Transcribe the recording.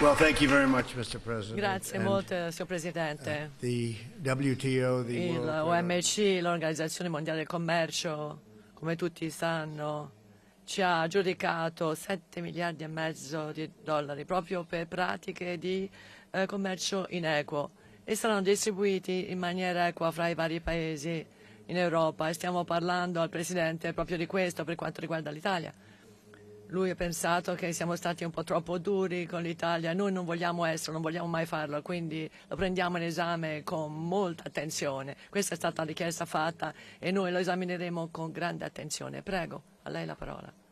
Well, much, Grazie molto, signor Presidente. Uh, the WTO, the Il World, OMC, l'Organizzazione Mondiale del Commercio, come tutti sanno, ci ha giudicato 7 miliardi e mezzo di dollari proprio per pratiche di eh, commercio inequo e saranno distribuiti in maniera equa fra i vari paesi in Europa e stiamo parlando al Presidente proprio di questo per quanto riguarda l'Italia lui ha pensato che siamo stati un po' troppo duri con l'Italia, noi non vogliamo essere, non vogliamo mai farlo, quindi lo prendiamo in esame con molta attenzione. Questa è stata la richiesta fatta e noi lo esamineremo con grande attenzione. Prego, a lei la parola.